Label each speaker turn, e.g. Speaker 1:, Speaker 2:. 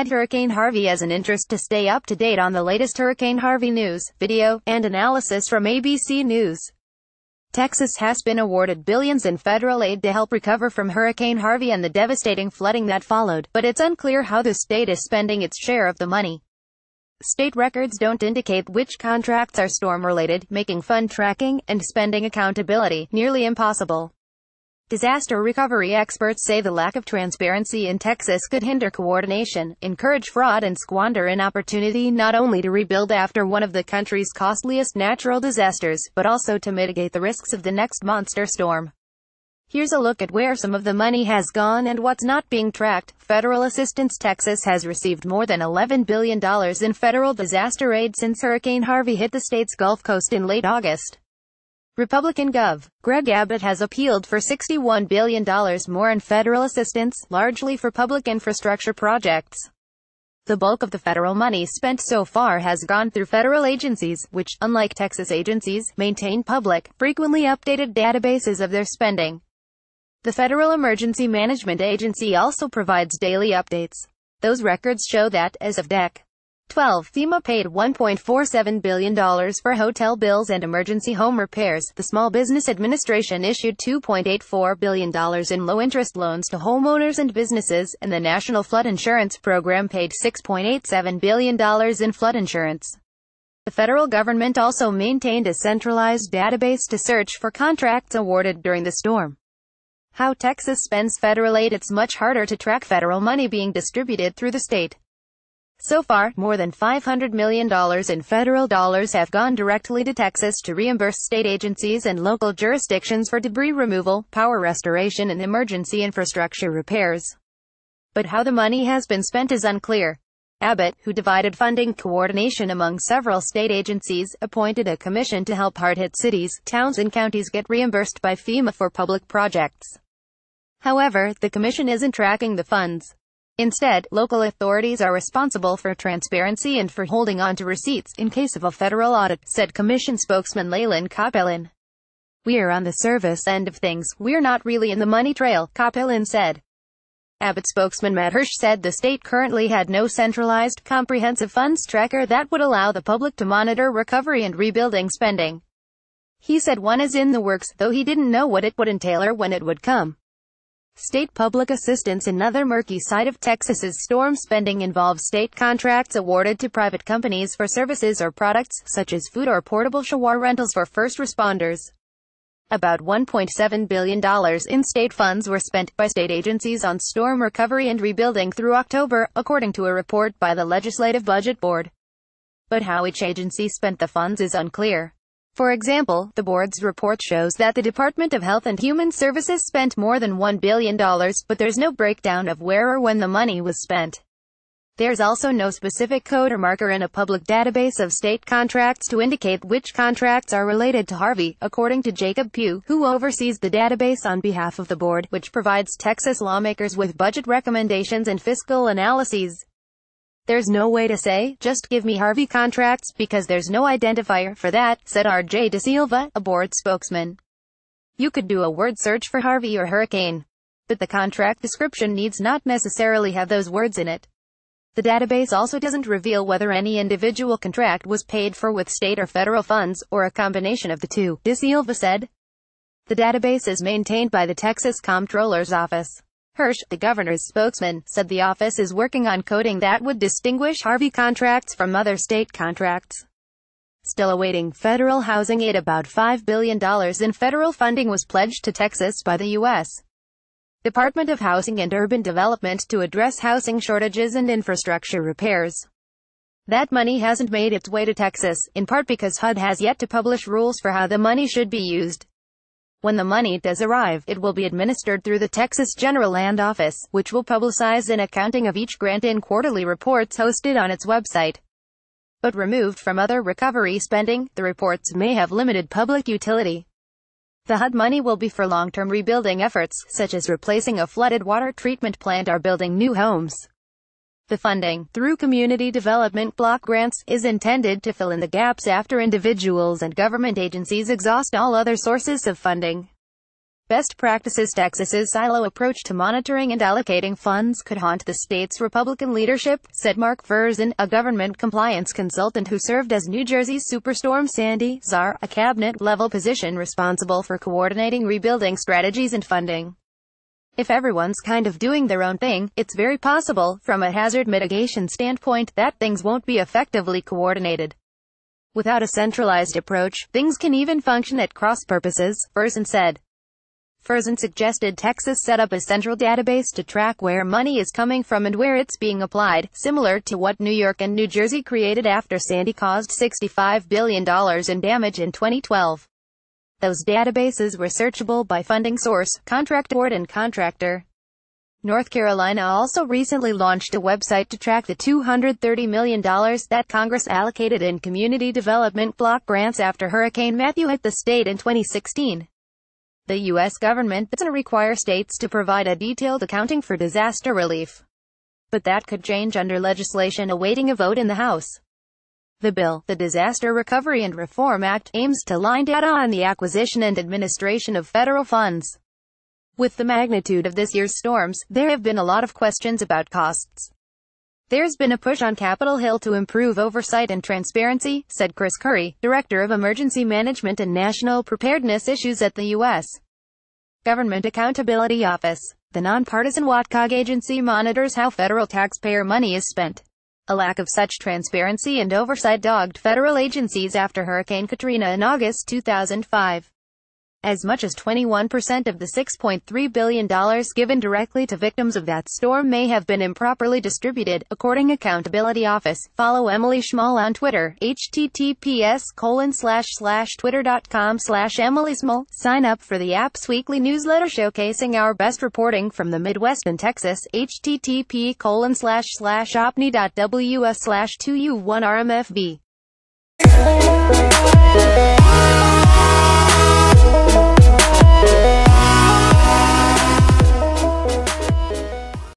Speaker 1: add Hurricane Harvey as an interest to stay up to date on the latest Hurricane Harvey news, video, and analysis from ABC News. Texas has been awarded billions in federal aid to help recover from Hurricane Harvey and the devastating flooding that followed, but it's unclear how the state is spending its share of the money. State records don't indicate which contracts are storm-related, making fund tracking and spending accountability nearly impossible. Disaster recovery experts say the lack of transparency in Texas could hinder coordination, encourage fraud and squander an opportunity not only to rebuild after one of the country's costliest natural disasters, but also to mitigate the risks of the next monster storm. Here's a look at where some of the money has gone and what's not being tracked. Federal assistance Texas has received more than $11 billion in federal disaster aid since Hurricane Harvey hit the state's Gulf Coast in late August. Republican Gov. Greg Abbott has appealed for $61 billion more in federal assistance, largely for public infrastructure projects. The bulk of the federal money spent so far has gone through federal agencies, which, unlike Texas agencies, maintain public, frequently updated databases of their spending. The Federal Emergency Management Agency also provides daily updates. Those records show that, as of DEC, 12. FEMA paid $1.47 billion for hotel bills and emergency home repairs. The Small Business Administration issued $2.84 billion in low-interest loans to homeowners and businesses, and the National Flood Insurance Program paid $6.87 billion in flood insurance. The federal government also maintained a centralized database to search for contracts awarded during the storm. How Texas spends federal aid It's much harder to track federal money being distributed through the state. So far, more than $500 million in federal dollars have gone directly to Texas to reimburse state agencies and local jurisdictions for debris removal, power restoration and emergency infrastructure repairs. But how the money has been spent is unclear. Abbott, who divided funding coordination among several state agencies, appointed a commission to help hard-hit cities, towns and counties get reimbursed by FEMA for public projects. However, the commission isn't tracking the funds. Instead, local authorities are responsible for transparency and for holding on to receipts in case of a federal audit, said Commission spokesman Leyland Kapelin. We're on the service end of things, we're not really in the money trail, Kapelin said. Abbott spokesman Matt Hirsch said the state currently had no centralized, comprehensive funds tracker that would allow the public to monitor recovery and rebuilding spending. He said one is in the works, though he didn't know what it would entail or when it would come. State public assistance Another murky side of Texas's storm spending involves state contracts awarded to private companies for services or products, such as food or portable shower rentals for first responders. About $1.7 billion in state funds were spent by state agencies on storm recovery and rebuilding through October, according to a report by the Legislative Budget Board. But how each agency spent the funds is unclear. For example, the board's report shows that the Department of Health and Human Services spent more than $1 billion, but there's no breakdown of where or when the money was spent. There's also no specific code or marker in a public database of state contracts to indicate which contracts are related to Harvey, according to Jacob Pugh, who oversees the database on behalf of the board, which provides Texas lawmakers with budget recommendations and fiscal analyses. There's no way to say, just give me Harvey contracts because there's no identifier for that, said R.J. De Silva, a board spokesman. You could do a word search for Harvey or Hurricane. But the contract description needs not necessarily have those words in it. The database also doesn't reveal whether any individual contract was paid for with state or federal funds, or a combination of the two, De Silva said. The database is maintained by the Texas Comptroller's Office. Hirsch, the governor's spokesman, said the office is working on coding that would distinguish Harvey contracts from other state contracts. Still awaiting federal housing aid about $5 billion in federal funding was pledged to Texas by the U.S. Department of Housing and Urban Development to address housing shortages and infrastructure repairs. That money hasn't made its way to Texas, in part because HUD has yet to publish rules for how the money should be used. When the money does arrive, it will be administered through the Texas General Land Office, which will publicize an accounting of each grant in quarterly reports hosted on its website. But removed from other recovery spending, the reports may have limited public utility. The HUD money will be for long-term rebuilding efforts, such as replacing a flooded water treatment plant or building new homes. The funding, through community development block grants, is intended to fill in the gaps after individuals and government agencies exhaust all other sources of funding. Best practices Texas's silo approach to monitoring and allocating funds could haunt the state's Republican leadership, said Mark Verzin, a government compliance consultant who served as New Jersey's Superstorm Sandy czar, a cabinet-level position responsible for coordinating rebuilding strategies and funding. If everyone's kind of doing their own thing, it's very possible, from a hazard mitigation standpoint, that things won't be effectively coordinated. Without a centralized approach, things can even function at cross purposes, Fersen said. Fersen suggested Texas set up a central database to track where money is coming from and where it's being applied, similar to what New York and New Jersey created after Sandy caused $65 billion in damage in 2012. Those databases were searchable by funding source, contract award and contractor. North Carolina also recently launched a website to track the $230 million that Congress allocated in community development block grants after Hurricane Matthew hit the state in 2016. The U.S. government doesn't require states to provide a detailed accounting for disaster relief. But that could change under legislation awaiting a vote in the House. The bill, the Disaster Recovery and Reform Act, aims to line data on the acquisition and administration of federal funds. With the magnitude of this year's storms, there have been a lot of questions about costs. There's been a push on Capitol Hill to improve oversight and transparency, said Chris Curry, Director of Emergency Management and National Preparedness Issues at the U.S. Government Accountability Office. The nonpartisan watchdog agency monitors how federal taxpayer money is spent. A lack of such transparency and oversight dogged federal agencies after Hurricane Katrina in August 2005. As much as 21% of the $6.3 billion given directly to victims of that storm may have been improperly distributed, according Accountability Office. Follow Emily Schmall on Twitter, https colon slash slash twitter.com slash Emily Schmall. Sign up for the app's weekly newsletter showcasing our best reporting from the Midwest and Texas, http colon slash slash opni.ws slash 2u1rmfb.